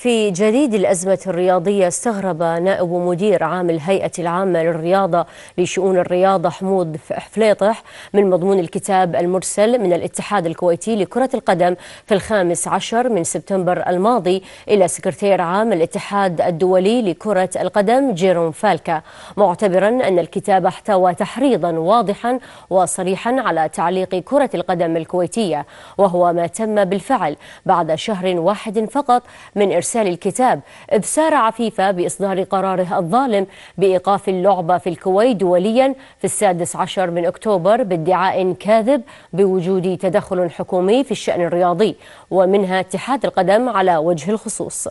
في جديد الأزمة الرياضية استغرب نائب مدير عام الهيئة العامة للرياضة لشؤون الرياضة حمود فليطح من مضمون الكتاب المرسل من الاتحاد الكويتي لكرة القدم في الخامس عشر من سبتمبر الماضي إلى سكرتير عام الاتحاد الدولي لكرة القدم جيرون فالكا معتبرا أن الكتاب احتوى تحريضا واضحا وصريحا على تعليق كرة القدم الكويتية وهو ما تم بالفعل بعد شهر واحد فقط من إرسال إرسال الكتاب إذ سارع فيفا بإصدار قراره الظالم بإيقاف اللعبة في الكويت دوليا في السادس عشر من أكتوبر بادعاء كاذب بوجود تدخل حكومي في الشأن الرياضي ومنها اتحاد القدم على وجه الخصوص